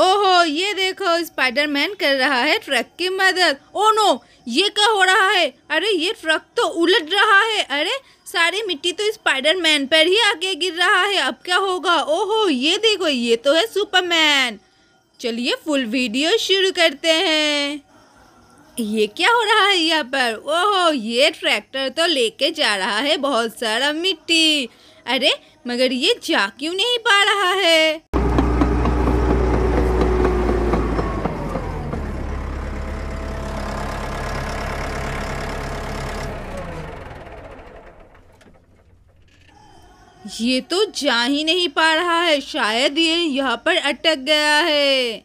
ओहो ये देखो स्पाइडरमैन कर रहा है ट्रक की मदद ओ नो ये क्या हो रहा है अरे ये ट्रक तो उलट रहा है अरे सारी मिट्टी तो स्पाइडरमैन पर ही आगे गिर रहा है अब क्या होगा ओहो ये देखो ये तो है सुपरमैन चलिए फुल वीडियो शुरू करते हैं ये क्या हो रहा है यहाँ पर ओहो ये ट्रैक्टर तो लेके जा रहा है बहुत सारा मिट्टी अरे मगर ये जा क्यों नहीं पा रहा है ये तो जा ही नहीं पा रहा है शायद ये यहाँ पर अटक गया है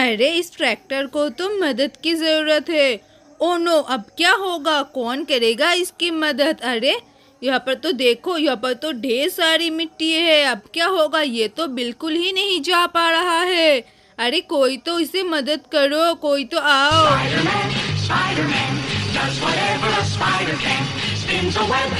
अरे इस ट्रैक्टर को तो मदद की ज़रूरत है ओ नो अब क्या होगा कौन करेगा इसकी मदद अरे यहाँ पर तो देखो यहाँ पर तो ढेर सारी मिट्टी है अब क्या होगा ये तो बिल्कुल ही नहीं जा पा रहा है अरे कोई तो इसे मदद करो कोई तो आओ Spider-Man, Spider-Man does whatever a spider can. spins a web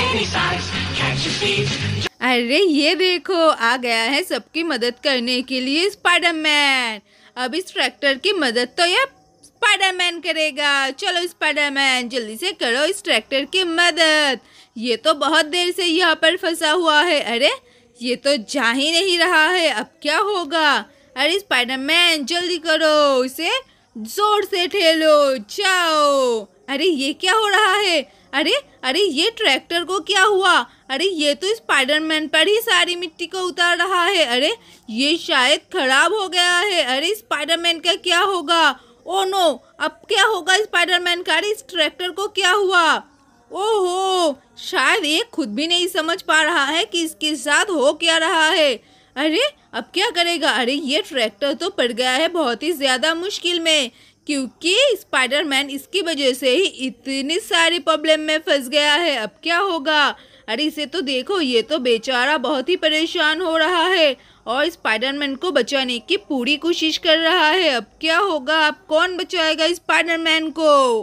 any size, catches thieves. अरे ये देखो आ गया है सबकी मदद करने के लिए स्पाइडरमैन अब इस ट्रैक्टर की मदद तो यह स्पाइडरमैन करेगा चलो स्पाइडरमैन जल्दी से करो इस ट्रैक्टर की मदद ये तो बहुत देर से यहाँ पर फंसा हुआ है अरे ये तो जा ही नहीं रहा है अब क्या होगा अरे स्पाइडरमैन जल्दी करो इसे जोर से ठेलो जाओ अरे ये क्या हो रहा है अरे अरे ये ट्रैक्टर को क्या हुआ अरे ये तो स्पाइडरमैन पर ही सारी मिट्टी को उतार रहा है अरे ये शायद खराब हो गया है अरे स्पाइडरमैन का क्या होगा ओ नो अब क्या होगा स्पाइडरमैन का अरे इस ट्रैक्टर को क्या हुआ ओहो शायद ये खुद भी नहीं समझ पा रहा है कि इसके साथ हो क्या रहा है अरे अब क्या करेगा अरे ये ट्रैक्टर तो पड़ गया है बहुत ही ज़्यादा मुश्किल में क्योंकि स्पाइडरमैन इसकी वजह से ही इतनी सारी प्रॉब्लम में फंस गया है अब क्या होगा अरे इसे तो देखो ये तो बेचारा बहुत ही परेशान हो रहा है और स्पाइडरमैन को बचाने की पूरी कोशिश कर रहा है अब क्या होगा अब कौन बचाएगा स्पाइडरमैन को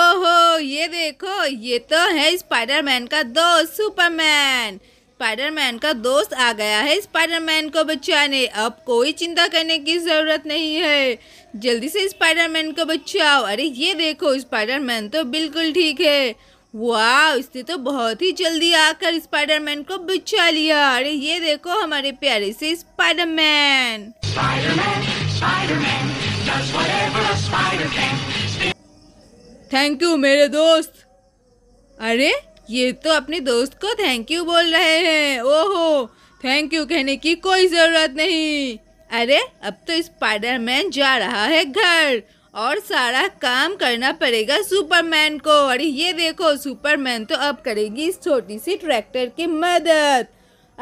ओहो ये देखो ये तो है स्पाइडरमैन का दोस्त सुपरमैन स्पाइडरमैन का दोस्त आ गया है स्पाइडरमैन को बचाने अब कोई चिंता करने की ज़रूरत नहीं है जल्दी से स्पाइडरमैन को बचाओ अरे ये देखो स्पाइडरमैन तो बिल्कुल ठीक है वाह इसने तो बहुत ही जल्दी आकर स्पाइडरमैन को बचा लिया अरे ये देखो हमारे प्यारे से स्पाइडरमैन थैंक यू मेरे दोस्त अरे ये तो अपने दोस्त को थैंक यू बोल रहे हैं ओहो थैंक यू कहने की कोई ज़रूरत नहीं अरे अब तो स्पाइडरमैन जा रहा है घर और सारा काम करना पड़ेगा सुपरमैन को अरे ये देखो सुपरमैन तो अब करेगी इस छोटी सी ट्रैक्टर की मदद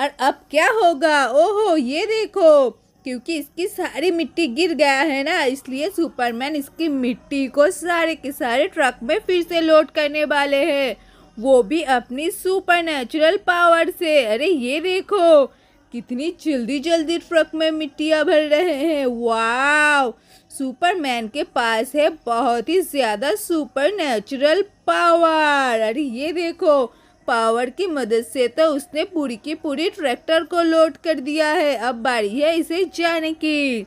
और अब क्या होगा ओहो ये देखो क्योंकि इसकी सारी मिट्टी गिर गया है ना इसलिए सुपरमैन इसकी मिट्टी को सारे के सारे ट्रक में फिर से लोड करने वाले हैं वो भी अपनी सुपर नेचुरल पावर से अरे ये देखो कितनी जल्दी जल्दी ट्रक में मिट्टियाँ भर रहे हैं वाव सुपरमैन के पास है बहुत ही ज़्यादा सुपर नेचुरल पावर अरे ये देखो पावर की मदद से तो उसने पूरी की पूरी ट्रैक्टर को लोड कर दिया है अब बारी है इसे जाने की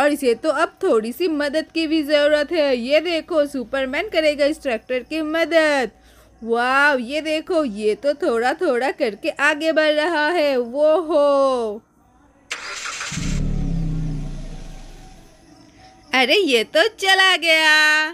और इसे तो अब थोड़ी सी मदद की भी ज़रूरत है ये देखो सुपरमैन करेगा इस ट्रैक्टर की मदद वाह ये देखो ये तो थोड़ा थोड़ा करके आगे बढ़ रहा है वो हो अरे ये तो चला गया